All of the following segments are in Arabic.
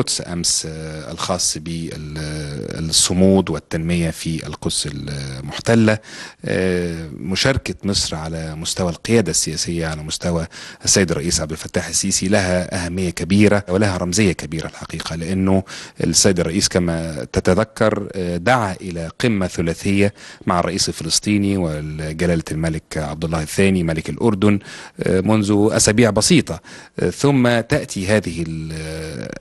القدس أمس آه، الخاص بالصمود والتنمية في القدس المحتلة آه، مشاركة مصر على مستوى القيادة السياسية على مستوى السيد الرئيس عبد الفتاح السيسي لها أهمية كبيرة ولها رمزية كبيرة الحقيقة لأنه السيد الرئيس كما تتذكر آه، دعا إلى قمة ثلاثية مع الرئيس الفلسطيني وجلالة الملك عبد الله الثاني ملك الأردن منذ أسابيع بسيطة ثم تأتي هذه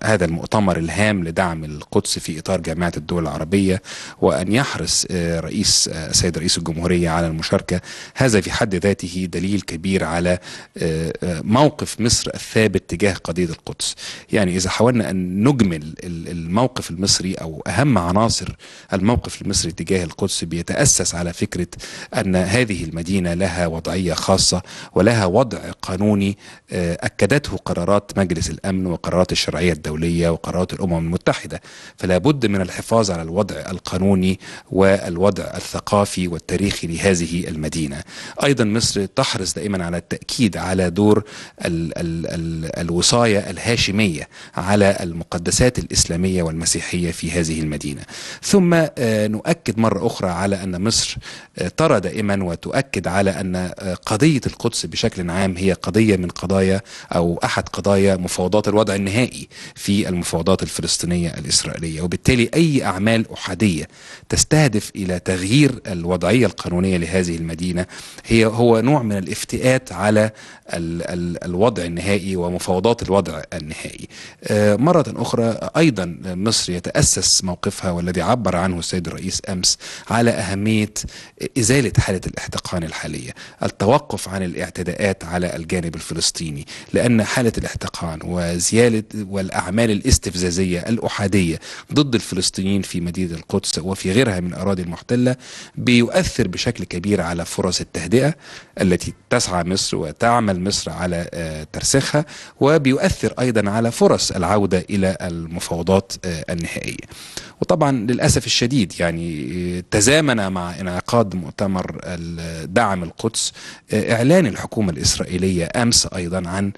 هذا المؤتمر المؤتمر الهام لدعم القدس في إطار جامعة الدول العربية وأن يحرص آه، رئيس آه، السيد رئيس الجمهورية على المشاركة هذا في حد ذاته دليل كبير على آه، موقف مصر الثابت تجاه قضية القدس يعني إذا حاولنا أن نجمل الموقف المصري أو أهم عناصر الموقف المصري تجاه القدس بيتأسس على فكرة أن هذه المدينة لها وضعية خاصة ولها وضع قانوني أكدته قرارات مجلس الأمن وقرارات الشرعية الدولية وقرارات الأمم المتحدة فلا بد من الحفاظ على الوضع القانوني والوضع الثقافي والتاريخي لهذه المدينة أيضا مصر تحرص دائما على التأكيد على دور الـ الـ الـ الوصاية الهاشمية على المقدسات الإسلامية والمسيحية في هذه المدينة ثم آه، نؤكد مرة أخرى على أن مصر آه، ترى دائما وتؤكد على أن آه، قضية القدس بشكل عام هي قضية من قضايا أو أحد قضايا مفاوضات الوضع النهائي في الم... المفاوضات الفلسطينية الإسرائيلية وبالتالي أي أعمال أحادية تستهدف إلى تغيير الوضعية القانونية لهذه المدينة هي هو نوع من الافتئات على ال ال الوضع النهائي ومفاوضات الوضع النهائي آه، مرة أخرى أيضا مصر يتأسس موقفها والذي عبر عنه السيد الرئيس أمس على أهمية إزالة حالة الاحتقان الحالية التوقف عن الاعتداءات على الجانب الفلسطيني لأن حالة الاحتقان وزيادة والأعمال الإسرائيلية الاستفزازية الأحادية ضد الفلسطينيين في مدينة القدس وفي غيرها من الأراضي المحتلة بيؤثر بشكل كبير على فرص التهدئة التي تسعى مصر وتعمل مصر على آه، ترسيخها وبيؤثر أيضا على فرص العودة إلى المفاوضات آه، النهائية وطبعا للأسف الشديد يعني تزامن مع انعقاد مؤتمر دعم القدس إعلان الحكومة الإسرائيلية أمس أيضا عن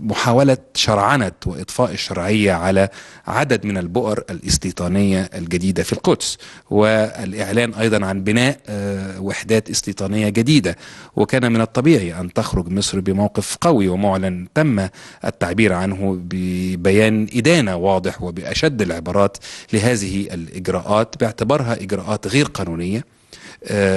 محاولة شرعنة وإطفاء الشرعية على عدد من البؤر الاستيطانية الجديدة في القدس والإعلان أيضا عن بناء وحدات استيطانية جديدة وكان من الطبيعي أن تخرج مصر بموقف قوي ومعلن تم التعبير عنه ببيان إدانة واضح وبأشد العبارات لهذه الإجراءات باعتبارها إجراءات غير قانونية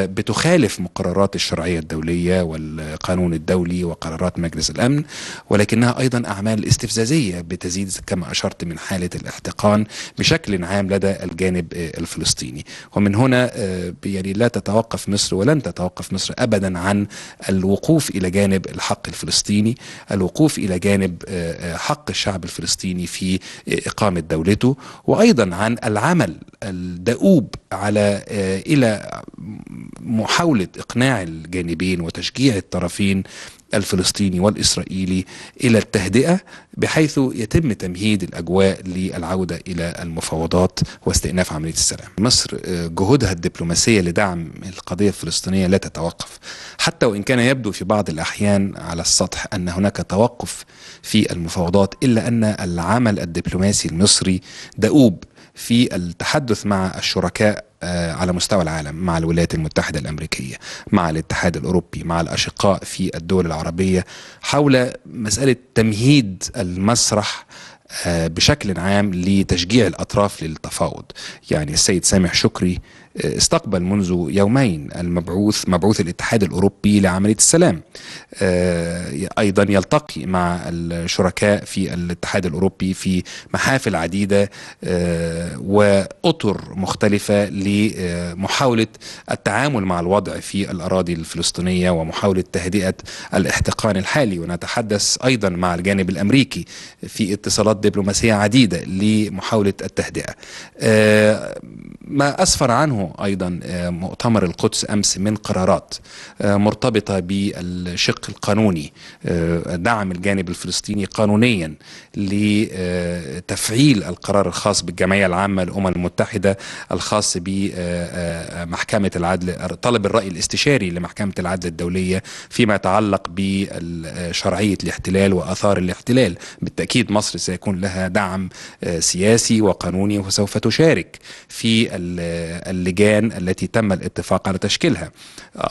بتخالف مقررات الشرعية الدولية والقانون الدولي وقرارات مجلس الأمن ولكنها أيضا أعمال استفزازية بتزيد كما أشرت من حالة الاحتقان بشكل عام لدى الجانب الفلسطيني ومن هنا آه، يعني لا تتوقف مصر ولن تتوقف مصر أبدا عن الوقوف إلى جانب الحق الفلسطيني الوقوف إلى جانب آه، آه، حق الشعب الفلسطيني في إقامة دولته وأيضا عن العمل الدؤوب على آه، الى محاوله اقناع الجانبين وتشجيع الطرفين الفلسطيني والاسرائيلي الى التهدئه بحيث يتم تمهيد الاجواء للعوده الى المفاوضات واستئناف عمليه السلام. مصر آه، جهودها الدبلوماسيه لدعم القضيه الفلسطينيه لا تتوقف حتى وان كان يبدو في بعض الاحيان على السطح ان هناك توقف في المفاوضات الا ان العمل الدبلوماسي المصري دؤوب في التحدث مع الشركاء آه، على مستوى العالم مع الولايات المتحدة الأمريكية مع الاتحاد الأوروبي مع الأشقاء في الدول العربية حول مسألة تمهيد المسرح آه، بشكل عام لتشجيع الأطراف للتفاوض يعني السيد سامح شكري استقبل منذ يومين المبعوث مبعوث الاتحاد الأوروبي لعملية السلام آه، أيضا يلتقي مع الشركاء في الاتحاد الأوروبي في محافل عديدة آه، وأطر مختلفة لمحاولة التعامل مع الوضع في الأراضي الفلسطينية ومحاولة تهدئة الاحتقان الحالي ونتحدث أيضا مع الجانب الأمريكي في اتصالات دبلوماسية عديدة لمحاولة التهدئة آه، ما أسفر عنه ايضا آه، مؤتمر القدس امس من قرارات آه، مرتبطه بالشق القانوني آه، دعم الجانب الفلسطيني قانونيا لتفعيل القرار الخاص بالجمعيه العامه للامم المتحده الخاص بمحكمه العدل طلب الراي الاستشاري لمحكمه العدل الدوليه فيما يتعلق بشرعيه الاحتلال واثار الاحتلال بالتاكيد مصر سيكون لها دعم سياسي وقانوني وسوف تشارك في اللجان اللجان التي تم الاتفاق على تشكيلها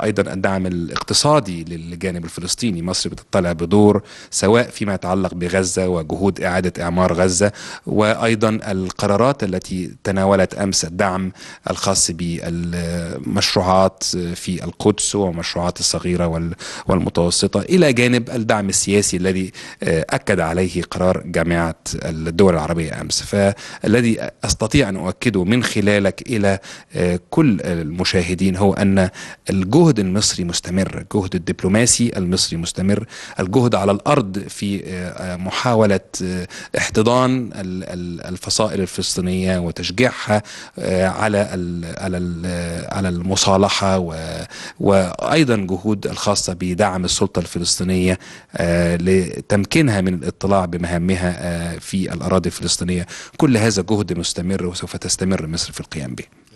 أيضا الدعم الاقتصادي للجانب الفلسطيني مصر بتطلع بدور سواء فيما يتعلق بغزة وجهود إعادة إعمار غزة وأيضا القرارات التي تناولت أمس الدعم الخاص بالمشروعات في القدس ومشروعات الصغيرة والمتوسطة إلى جانب الدعم السياسي الذي أكد عليه قرار جامعة الدول العربية أمس فالذي أستطيع أن أؤكده من خلالك إلى كل المشاهدين هو أن الجهد المصري مستمر الجهد الدبلوماسي المصري مستمر الجهد على الأرض في آه، آه، محاولة آه، احتضان الفصائل الفلسطينية وتشجيعها على على المصالحة وأيضا جهود الخاصة بدعم السلطة الفلسطينية لتمكينها من الاطلاع بمهامها في الأراضي الفلسطينية كل هذا جهد مستمر وسوف تستمر مصر في القيام به